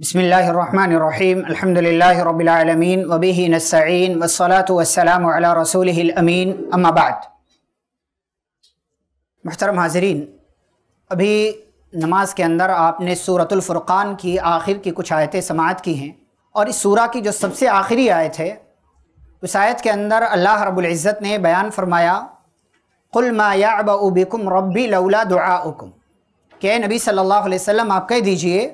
बसमीम् अल्हम्दुलिल्लाहि वबी नस्ीन वसलातम रसूलमीन अम्माबाद महतरम हाजरीन अभी नमाज के अंदर आपने सूरतुल फ़ुरक़ान की आखिर की कुछ आयतें समात की हैं और इस सूरा की जो सबसे आखिरी आयत है उस आयत के अंदर अल्लाह रबुल्ज़त ने बयान फरमाया कुल मायाबिकुम रबी लौला दुआ उकुम के नबी सल्लल्लाहु अलैहि वसल्लम आप कह दीजिए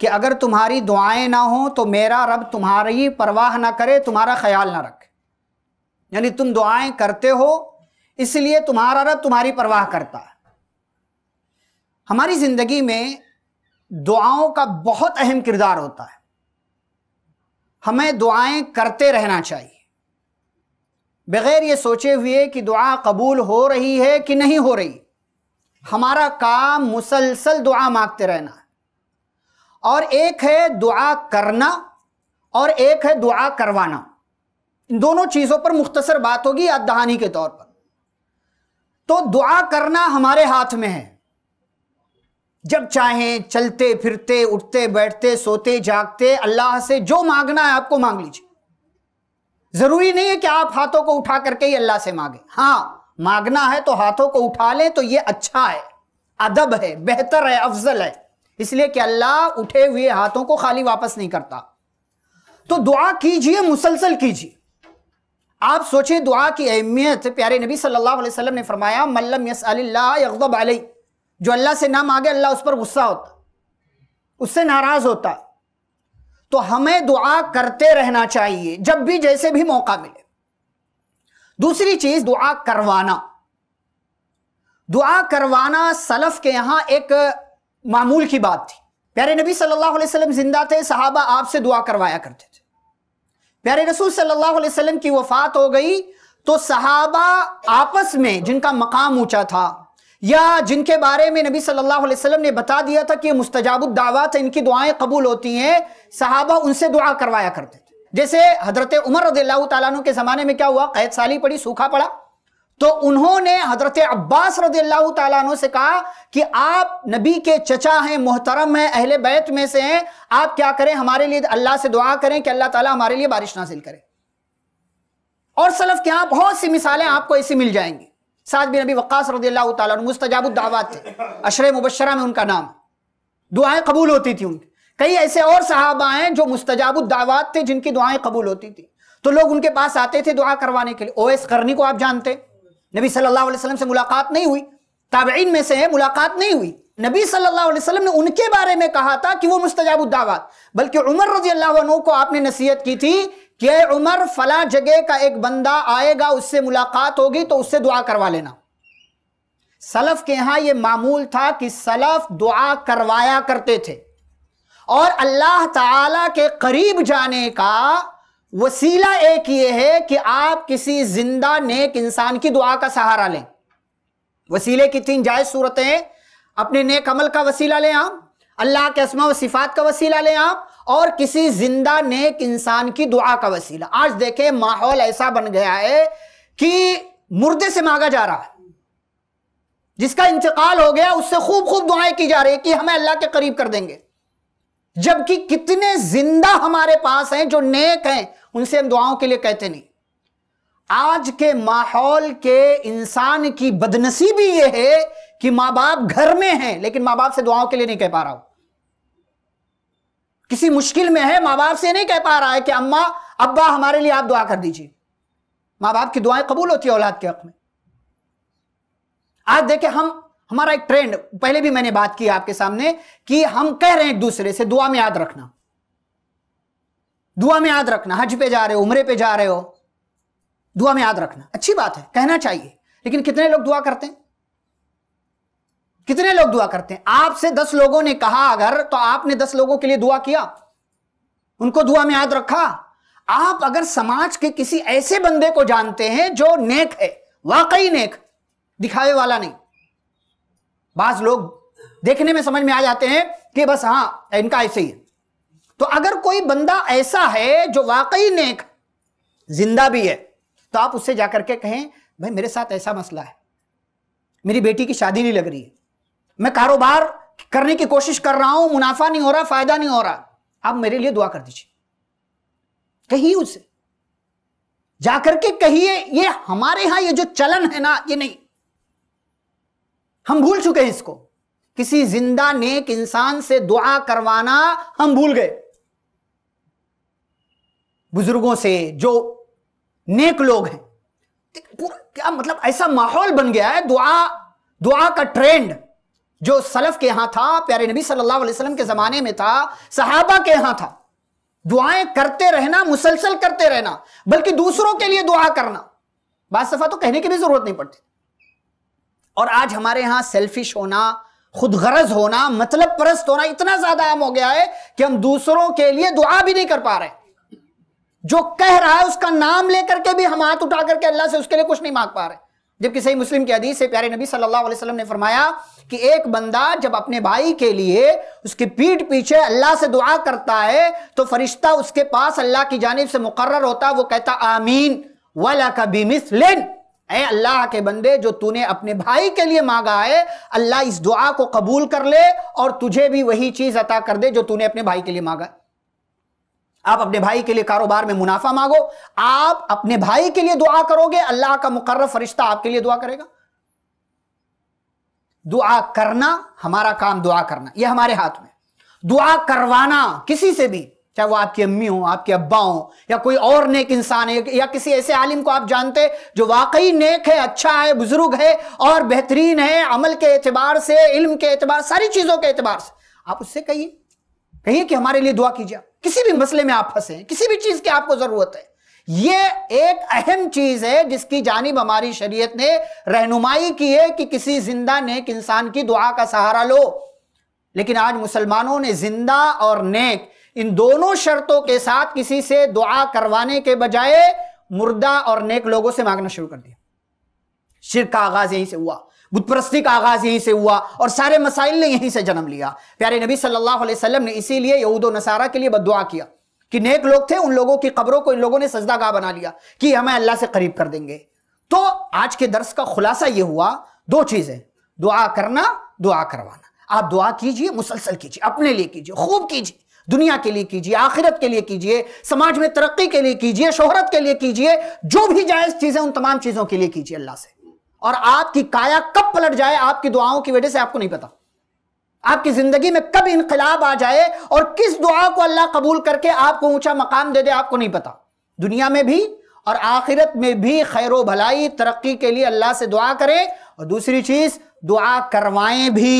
कि अगर तुम्हारी दुआएं ना हों तो मेरा रब तुम्हारी परवाह ना करे तुम्हारा ख्याल ना रखे यानी तुम दुआएं करते हो इसलिए तुम्हारा रब तुम्हारी परवाह करता है हमारी ज़िंदगी में दुआओं का बहुत अहम किरदार होता है हमें दुआएं करते रहना चाहिए बग़ैर ये सोचे हुए कि दुआ कबूल हो रही है कि नहीं हो रही हमारा काम मुसलसल दुआ मांगते रहना है और एक है दुआ करना और एक है दुआ करवाना इन दोनों चीज़ों पर मुख्तसर बात होगी याद दहानी के तौर पर तो दुआ करना हमारे हाथ में है जब चाहें चलते फिरते उठते बैठते सोते जागते अल्लाह से जो मांगना है आपको मांग लीजिए जरूरी नहीं है कि आप हाथों को उठा करके ही अल्लाह से मांगे हाँ मांगना है तो हाथों को उठा लें तो यह अच्छा है अदब है बेहतर है अफजल है इसलिए कि अल्लाह उठे हुए हाथों को खाली वापस नहीं करता तो दुआ कीजिए मुसलसल कीजिए आप सोचें दुआ की अहमियत प्यारे नबी सल्लल्लाहु अलैहि वसल्लम ने फरमाया मल्लम यस यकब जो अल्लाह से ना मांगे अल्लाह उस पर गुस्सा होता उससे नाराज होता तो हमें दुआ करते रहना चाहिए जब भी जैसे भी मौका मिले दूसरी चीज दुआ करवाना दुआ करवाना सलफ के यहां एक मामूल की बात थी प्यारे नबी सल्लल्लाहु अलैहि वसल्लम जिंदा थे सहाबा आपसे दुआ करवाया करते थे प्यारे रसूल सल्लल्लाहु अलैहि वसल्लम की वफात हो गई तो सहाबा आपस में जिनका मकाम ऊंचा था या जिनके बारे में नबी सल्लल्लाहु अलैहि वसल्लम ने बता दिया था कि मुस्तजाबुद दावा है इनकी दुआएं कबूल होती हैं सहाबा उनसे दुआ करवाया करते थे जैसे हजरत उमर रजील्ला तु के ज़माने में क्या हुआ कैद साली पड़ी सूखा पड़ा तो उन्होंने हजरत अब्बास रजील्ला तु से कहा कि आप नबी के चचा हैं मोहतरम हैं अहले बैत में से हैं आप क्या करें हमारे लिए अल्लाह से दुआ करें कि अल्लाह ताला हमारे लिए बारिश नाजिल करे और सलफ के यहां बहुत सी मिसालें आपको ऐसी मिल जाएंगी साथ भी नबी वक्स रजील्ला मुस्तजाबुद्दावत थे अशर मुबशरा में उनका नाम दुआएं कबूल होती थी उनकी कई ऐसे और साहबा हैं जो मुस्तजाबुद्दावत थे जिनकी दुआएं कबूल होती थी तो लोग उनके पास आते थे दुआ करवाने के लिए ओ एस करनी को आप जानते हैं नबी सल्लल्लाहु अलैहि वसल्लम से मुलाकात नहीं हुई ताबईन में से है मुलाकात नहीं हुई नबी सल्लल्लाहु अलैहि वसल्लम ने उनके बारे में कहा था कि वो उद्दावत बल्कि उमर रजी अल्लाह को आपने नसीहत की थी कि उमर फला जगह का एक बंदा आएगा उससे मुलाकात होगी तो उससे दुआ करवा लेना सलफ के यहां यह मामूल था कि सलफ दुआ करवाया करते थे और अल्लाह ताला के करीब जाने का वसीला एक ये है कि आप किसी जिंदा नेक इंसान की दुआ का सहारा लें वसीले की तीन जायज सूरतें अपने नेक अमल का वसीला लें आप अल्लाह के असमा व सिफात का वसीला लें आप और किसी जिंदा नेक इंसान की दुआ का वसीला आज देखें माहौल ऐसा बन गया है कि मुर्दे से मांगा जा रहा है जिसका इंतकाल हो गया उससे खूब खूब दुआएं की जा रही है कि हमें अल्लाह के करीब कर देंगे जबकि कितने जिंदा हमारे पास हैं जो नेक हैं उनसे हम दुआओं के लिए कहते नहीं आज के माहौल के इंसान की बदनसीबी यह है कि मां बाप घर में हैं लेकिन मां बाप से दुआओं के लिए नहीं कह पा रहा हूं किसी मुश्किल में है मां बाप से नहीं कह पा रहा है कि अम्मा अब्बा हमारे लिए आप दुआ कर दीजिए मां बाप की दुआएं कबूल होती है औलाद के हक में आज देखे हम हमारा एक ट्रेंड पहले भी मैंने बात की आपके सामने कि हम कह रहे हैं एक दूसरे से दुआ में याद रखना दुआ में याद रखना हज पे जा रहे हो उम्रे पे जा रहे हो दुआ में याद रखना अच्छी बात है कहना चाहिए लेकिन कितने लोग दुआ करते हैं कितने लोग दुआ करते हैं आपसे दस लोगों ने कहा अगर तो आपने दस लोगों के लिए दुआ किया उनको दुआ में याद रखा आप अगर समाज के किसी ऐसे बंदे को जानते हैं जो नेक है वाकई नेक दिखावे वाला नहीं बास लोग देखने में समझ में आ जाते हैं कि बस हाँ इनका ऐसे ही है तो अगर कोई बंदा ऐसा है जो वाकई नेक जिंदा भी है तो आप उससे जाकर के कहें भाई मेरे साथ ऐसा मसला है मेरी बेटी की शादी नहीं लग रही है मैं कारोबार करने की कोशिश कर रहा हूं मुनाफा नहीं हो रहा फायदा नहीं हो रहा आप मेरे लिए दुआ कर दीजिए कहिए उसे जाकर के कहिए ये हमारे यहां ये जो चलन है ना ये नहीं हम भूल चुके हैं इसको किसी जिंदा नेक इंसान से दुआ करवाना हम भूल गए बुजुर्गों से जो नेक लोग हैं क्या मतलब ऐसा माहौल बन गया है दुआ दुआ का ट्रेंड जो सलफ के यहां था प्यारे नबी सल्लल्लाहु अलैहि वसल्लम के जमाने में था सहाबा के यहां था दुआएं करते रहना मुसलसल करते रहना बल्कि दूसरों के लिए दुआ करना बात सफा तो कहने की भी जरूरत नहीं पड़ती और आज हमारे यहां सेल्फिश होना खुद गरज होना मतलब परस्त होना इतना ज्यादा आम हो गया है कि हम दूसरों के लिए दुआ भी नहीं कर पा रहे जो कह रहा है उसका नाम लेकर के भी हम हाथ उठा करके अल्लाह से उसके लिए कुछ नहीं मांग पा रहे जबकि सही मुस्लिम की हदीस से प्यारे नबी सल्लल्लाहु अलैहि वसल्लम ने फरमाया कि एक बंदा जब अपने भाई के लिए उसकी पीठ पीछे अल्लाह से दुआ करता है तो फरिश्ता उसके पास अल्लाह की जानब से मुकर्र होता है वो कहता आमीन वाला कबी ए अल्लाह के बंदे जो तूने अपने भाई के लिए मांगा है अल्लाह इस दुआ को कबूल कर ले और तुझे भी वही चीज अता कर दे जो तूने अपने भाई के लिए मांगा आप अपने भाई के लिए कारोबार में मुनाफा मांगो आप अपने भाई के लिए दुआ करोगे अल्लाह का मुकर्र फरिश्ता आपके लिए दुआ करेगा दुआ करना हमारा काम दुआ करना यह हमारे हाथ में दुआ करवाना किसी से भी चाहे वो आपकी अम्मी हो आपके अब्बा हो या कोई और नेक इंसान है या किसी ऐसे आलिम को आप जानते जो वाकई नेक है अच्छा है बुजुर्ग है और बेहतरीन है अमल के एतबार से इल्म के एतबार सारी चीज़ों के एतबार से आप उससे कहिए कहिए कि हमारे लिए दुआ कीजिए किसी भी मसले में आप फंसे हैं किसी भी चीज़ की आपको ज़रूरत है ये एक अहम चीज है जिसकी जानब हमारी शरीयत ने रहनुमाई की है कि किसी जिंदा नेक इंसान की दुआ का सहारा लो लेकिन आज मुसलमानों ने जिंदा और नेक इन दोनों शर्तों के साथ किसी से दुआ करवाने के बजाय मुर्दा और नेक लोगों से मांगना शुरू कर दिया शिर का आगाज यहीं से हुआ बुतप्रस्ती का आगाज यहीं से हुआ और सारे मसाइल ने यहीं से जन्म लिया प्यारे नबी सल्लल्लाहु अलैहि वसल्लम ने इसीलिए यहूद नसारा के लिए बदुआ किया कि नेक लोग थे उन लोगों की कब्रों को इन लोगों ने सजदा गाह बना लिया कि हमें अल्लाह से करीब कर देंगे तो आज के दर्स का खुलासा यह हुआ दो चीजें दुआ करना दुआ करवाना आप दुआ कीजिए मुसलसल कीजिए अपने लिए कीजिए खूब कीजिए दुनिया के लिए कीजिए आखिरत के लिए कीजिए समाज में तरक्की के लिए कीजिए शोहरत के लिए कीजिए जो भी जायज चीजें उन तमाम चीजों के लिए कीजिए अल्लाह से और आपकी काया कब पलट जाए आपकी दुआओं की वजह से आपको नहीं पता आपकी जिंदगी में कब इनकलाब आ जाए और किस दुआ को अल्लाह कबूल करके आपको ऊंचा मकाम दे दे आपको नहीं पता दुनिया में भी और आखिरत में भी खैर भलाई तरक्की के लिए अल्लाह से दुआ करें और दूसरी चीज दुआ करवाएं भी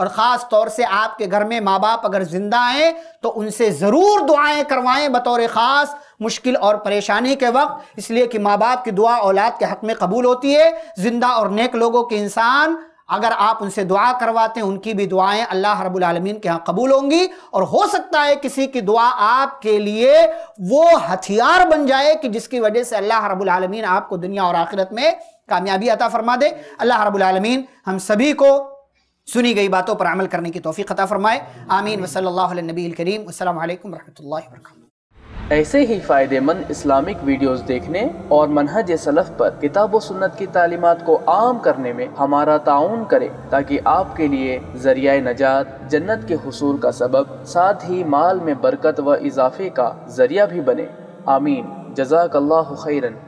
और ख़ास तौर से आपके घर में माँ बाप अगर ज़िंदा हैं तो उनसे ज़रूर दुआएं करवाएं बतौर ख़ास मुश्किल और परेशानी के वक्त इसलिए कि माँ बाप की दुआ औलाद के हक़ में कबूल होती है ज़िंदा और नेक लोगों के इंसान अगर आप उनसे दुआ करवाते हैं उनकी भी दुआएं अल्लाह रब्बुल आलमीन के यहाँ कबूल होंगी और हो सकता है किसी की दुआ आपके लिए वो हथियार बन जाए कि जिसकी वजह से अल्लाह रब्बुल आलमीन आपको दुनिया और आखिरत में कामयाबी अता फरमा दे अल्लाह रब्बुल आलमीन हम सभी को सुनी गई बातों पर अमल करने की तोफ़ी ख़ता फ़रमाए आमीन वसल नबी करीम अल्लाम वरहमल वर्क ऐसे ही फ़ायदेमंद इस्लामिक वीडियोस देखने और मनहज सलफ़ पर किताब व सुन्नत की तालीमत को आम करने में हमारा ताउन करें ताकि आपके लिए जरिया नजात जन्नत के हसूल का सबब साथ ही माल में बरकत व इजाफे का जरिया भी बने आमीन जजाकल्ला खैरन